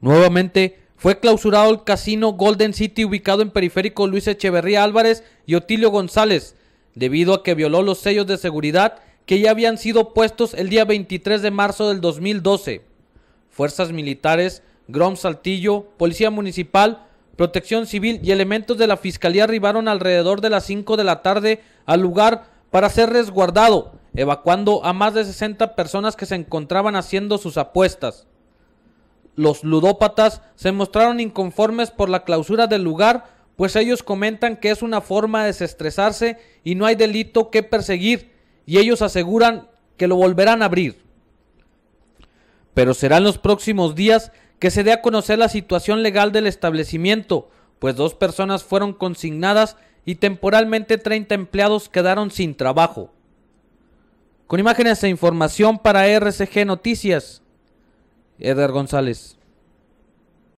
Nuevamente fue clausurado el casino Golden City ubicado en periférico Luis Echeverría Álvarez y Otilio González, debido a que violó los sellos de seguridad que ya habían sido puestos el día 23 de marzo del 2012. Fuerzas militares, Grom Saltillo, Policía Municipal, Protección Civil y elementos de la Fiscalía arribaron alrededor de las 5 de la tarde al lugar para ser resguardado, evacuando a más de 60 personas que se encontraban haciendo sus apuestas. Los ludópatas se mostraron inconformes por la clausura del lugar, pues ellos comentan que es una forma de desestresarse y no hay delito que perseguir, y ellos aseguran que lo volverán a abrir. Pero será en los próximos días que se dé a conocer la situación legal del establecimiento, pues dos personas fueron consignadas y temporalmente 30 empleados quedaron sin trabajo. Con imágenes e información para RCG Noticias, Edgar González.